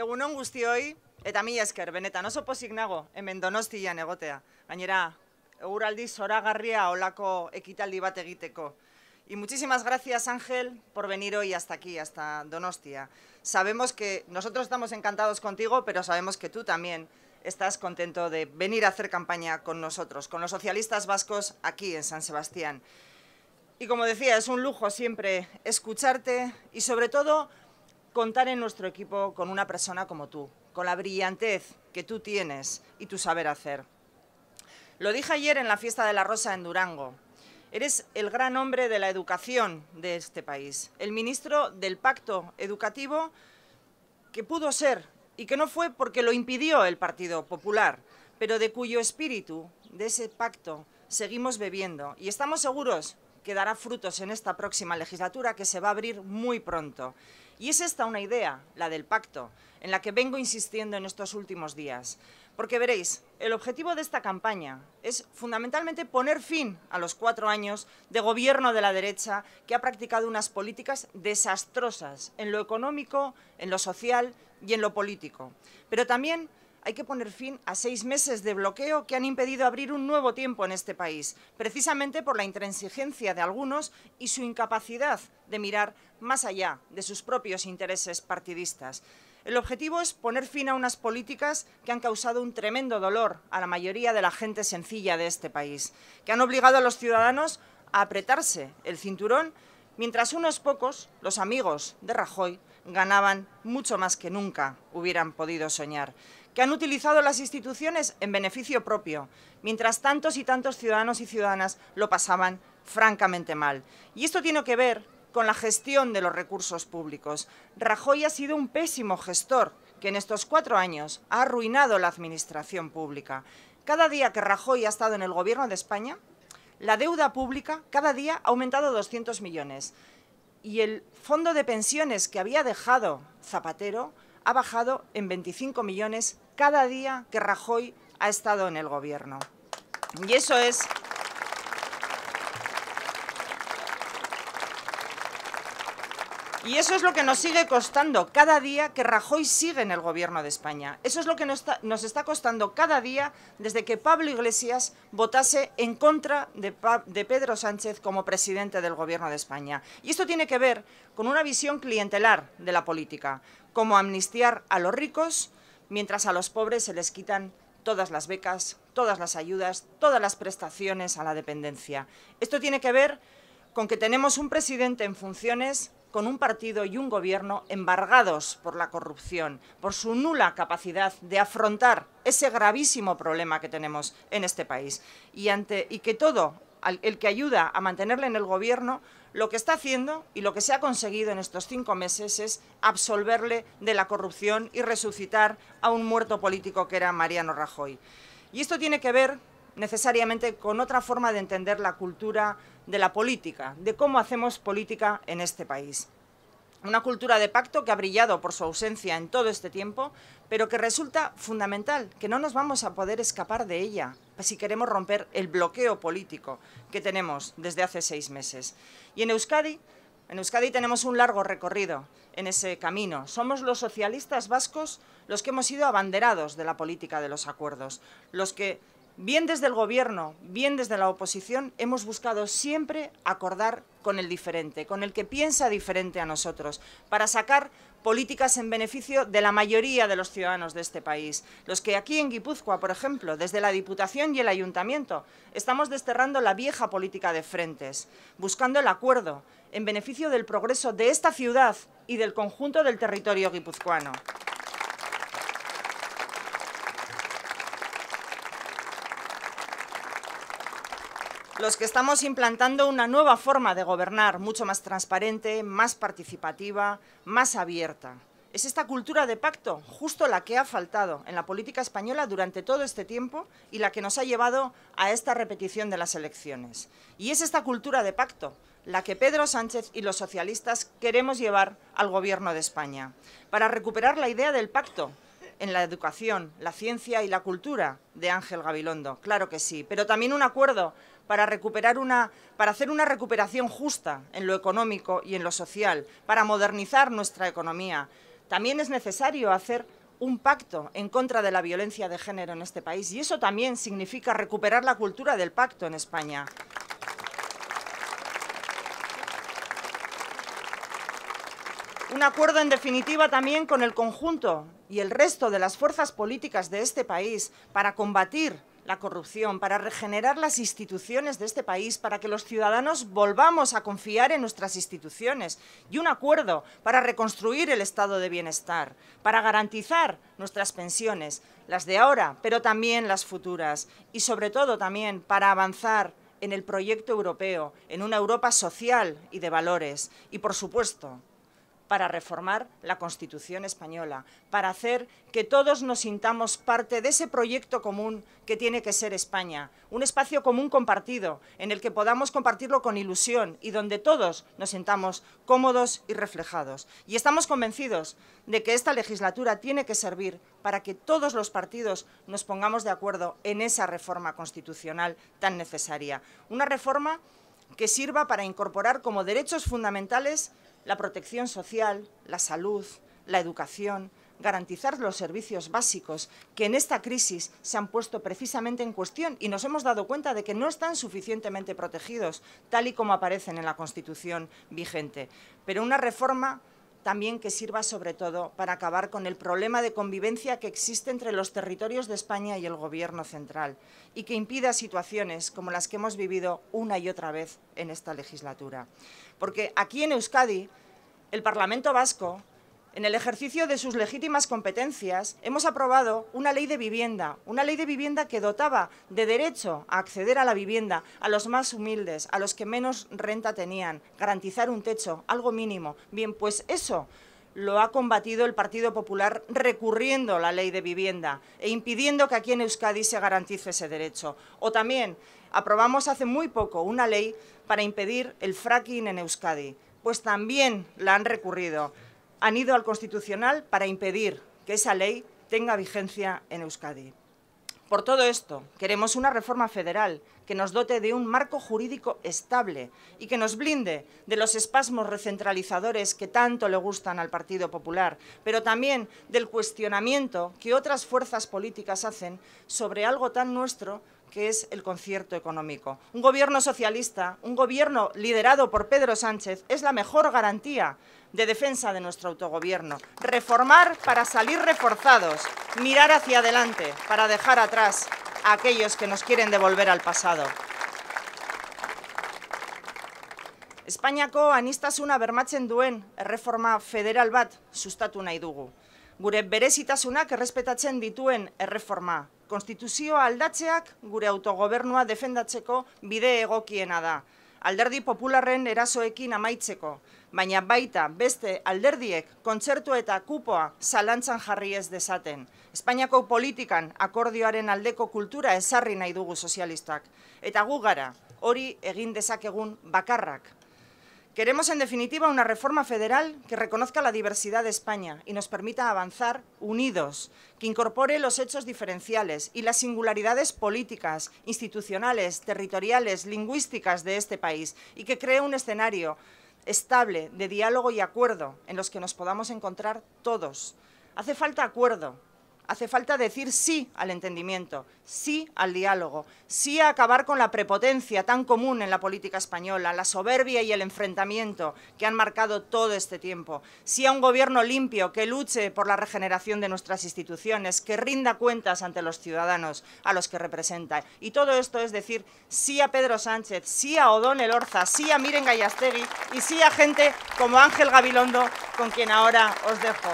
egunon guztioi, eta mila esker, benetan oso pozik nago, hemen donostian egotea. Gainera, eguraldi zoragarria olako ekitaldi bat egiteko. Y muchísimas gracias, Ángel, por venir hoy hasta aquí, hasta Donostia. Sabemos que nosotros estamos encantados contigo, pero sabemos que tú también estás contento de venir a hacer campaña con nosotros, con los socialistas vascos aquí en San Sebastián. Y como decía, es un lujo siempre escucharte y sobre todo contar en nuestro equipo con una persona como tú, con la brillantez que tú tienes y tu saber hacer. Lo dije ayer en la fiesta de la Rosa en Durango. Eres el gran hombre de la educación de este país, el ministro del pacto educativo que pudo ser y que no fue porque lo impidió el Partido Popular, pero de cuyo espíritu, de ese pacto, seguimos bebiendo y estamos seguros que dará frutos en esta próxima legislatura que se va a abrir muy pronto. Y es esta una idea, la del pacto, en la que vengo insistiendo en estos últimos días. Porque veréis, el objetivo de esta campaña es fundamentalmente poner fin a los cuatro años de gobierno de la derecha que ha practicado unas políticas desastrosas en lo económico, en lo social y en lo político. Pero también hay que poner fin a seis meses de bloqueo que han impedido abrir un nuevo tiempo en este país, precisamente por la intransigencia de algunos y su incapacidad de mirar más allá de sus propios intereses partidistas. El objetivo es poner fin a unas políticas que han causado un tremendo dolor a la mayoría de la gente sencilla de este país, que han obligado a los ciudadanos a apretarse el cinturón, mientras unos pocos, los amigos de Rajoy, ganaban mucho más que nunca hubieran podido soñar, que han utilizado las instituciones en beneficio propio, mientras tantos y tantos ciudadanos y ciudadanas lo pasaban francamente mal. Y esto tiene que ver con la gestión de los recursos públicos. Rajoy ha sido un pésimo gestor que en estos cuatro años ha arruinado la administración pública. Cada día que Rajoy ha estado en el gobierno de España, la deuda pública cada día ha aumentado 200 millones y el fondo de pensiones que había dejado Zapatero ha bajado en 25 millones cada día que Rajoy ha estado en el gobierno. Y eso es Y eso es lo que nos sigue costando cada día que Rajoy sigue en el gobierno de España. Eso es lo que nos está, costando cada día desde que Pablo Iglesias votase en contra de, de Pedro Sánchez como presidente del gobierno de España. Y esto tiene que ver con una visión clientelar de la política, como amnistiar a los ricos mientras a los pobres se les quitan todas las becas, todas las ayudas, todas las prestaciones a la dependencia. Esto tiene que ver con que tenemos un presidente en funciones con un partido y un gobierno embargados por la corrupción, por su nula capacidad de afrontar ese gravísimo problema que tenemos en este país. Y, que todo el que ayuda a mantenerle en el gobierno, lo que está haciendo y lo que se ha conseguido en estos cinco meses es absolverle de la corrupción y resucitar a un muerto político que era Mariano Rajoy. Y esto tiene que ver necesariamente con otra forma de entender la cultura de la política, de cómo hacemos política en este país. Una cultura de pacto que ha brillado por su ausencia en todo este tiempo, pero que resulta fundamental, que no nos vamos a poder escapar de ella si queremos romper el bloqueo político que tenemos desde hace seis meses. Y en Euskadi, en Euskadi tenemos un largo recorrido en ese camino. Somos los socialistas vascos los que hemos sido abanderados de la política de los acuerdos, los que bien desde el Gobierno, bien desde la oposición, hemos buscado siempre acordar con el diferente, con el que piensa diferente a nosotros, para sacar políticas en beneficio de la mayoría de los ciudadanos de este país. Los que aquí en Guipúzcoa, por ejemplo, desde la Diputación y el Ayuntamiento, estamos desterrando la vieja política de frentes, buscando el acuerdo en beneficio del progreso de esta ciudad y del conjunto del territorio guipuzcoano. los que estamos implantando una nueva forma de gobernar, mucho más transparente, más participativa, más abierta. Es esta cultura de pacto justo la que ha faltado en la política española durante todo este tiempo y la que nos ha llevado a esta repetición de las elecciones. Y es esta cultura de pacto la que Pedro Sánchez y los socialistas queremos llevar al Gobierno de España, para recuperar la idea del pacto en la educación, la ciencia y la cultura de Ángel Gabilondo, claro que sí, pero también un acuerdo para recuperar una para hacer una recuperación justa en lo económico y en lo social, para modernizar nuestra economía. También es necesario hacer un pacto en contra de la violencia de género en este país y eso también significa recuperar la cultura del pacto en España. Un acuerdo, en definitiva, también con el conjunto y el resto de las fuerzas políticas de este país para combatir la corrupción, para regenerar las instituciones de este país, para que los ciudadanos volvamos a confiar en nuestras instituciones y un acuerdo para reconstruir el estado de bienestar, para garantizar nuestras pensiones, las de ahora, pero también las futuras y sobre todo también para avanzar en el proyecto europeo, en una Europa social y de valores y por supuesto para reformar la Constitución española, para hacer que todos nos sintamos parte de ese proyecto común que tiene que ser España, un espacio común compartido en el que podamos compartirlo con ilusión y donde todos nos sintamos cómodos y reflejados. Y estamos convencidos de que esta legislatura tiene que servir para que todos los partidos nos pongamos de acuerdo en esa reforma constitucional tan necesaria. Una reforma que sirva para incorporar como derechos fundamentales la protección social, la salud, la educación, garantizar los servicios básicos que en esta crisis se han puesto precisamente en cuestión y nos hemos dado cuenta de que no están suficientemente protegidos, tal y como aparecen en la Constitución vigente. Pero una reforma también que sirva sobre todo para acabar con el problema de convivencia que existe entre los territorios de España y el Gobierno central y que impida situaciones como las que hemos vivido una y otra vez en esta legislatura. Porque aquí en Euskadi, el Parlamento Vasco en el ejercicio de sus legítimas competencias, hemos aprobado una ley de vivienda, una ley de vivienda que dotaba de derecho a acceder a la vivienda a los más humildes, a los que menos renta tenían, garantizar un techo, algo mínimo. Bien, pues eso lo ha combatido el Partido Popular recurriendo la ley de vivienda e impidiendo que aquí en Euskadi se garantice ese derecho. O también aprobamos hace muy poco una ley para impedir el fracking en Euskadi, pues también la han recurrido han ido al Constitucional para impedir que esa ley tenga vigencia en Euskadi. Por todo esto, queremos una reforma federal que nos dote de un marco jurídico estable y que nos blinde de los espasmos recentralizadores que tanto le gustan al Partido Popular, pero también del cuestionamiento que otras fuerzas políticas hacen sobre algo tan nuestro que es el concierto económico. Un gobierno socialista, un gobierno liderado por Pedro Sánchez, es la mejor garantía de defensa de nuestro autogobierno. Reformar para salir reforzados, mirar hacia adelante para dejar atrás a aquellos que nos quieren devolver al pasado. Espainiako anistasuna bermatzen duen reforma federal bat sustatu nahi dugu. Gure berezitasunak errespetatzen dituen erreforma, konstituzioa aldatzeak gure autogobernua defendatzeko bide egokiena da. Alderdi popularren erasoekin amaitzeko, baina baita beste alderdiek kontzertu eta kupoa zalantzan jarri ez dezaten. Espainiako politikan akordioaren aldeko kultura ezarri nahi dugu sozialistak. Eta gu gara, hori egin dezakegun bakarrak. Queremos, en definitiva, una reforma federal que reconozca la diversidad de España y nos permita avanzar unidos, que incorpore los hechos diferenciales y las singularidades políticas, institucionales, territoriales, lingüísticas de este país y que cree un escenario estable de diálogo y acuerdo en los que nos podamos encontrar todos. Hace falta acuerdo, Hace falta decir sí al entendimiento, sí al diálogo, sí a acabar con la prepotencia tan común en la política española, la soberbia y el enfrentamiento que han marcado todo este tiempo, sí a un gobierno limpio que luche por la regeneración de nuestras instituciones, que rinda cuentas ante los ciudadanos a los que representa. Y todo esto es decir sí a Pedro Sánchez, sí a Odón Orza, sí a Miren Gallastegui y sí a gente como Ángel Gabilondo, con quien ahora os dejo.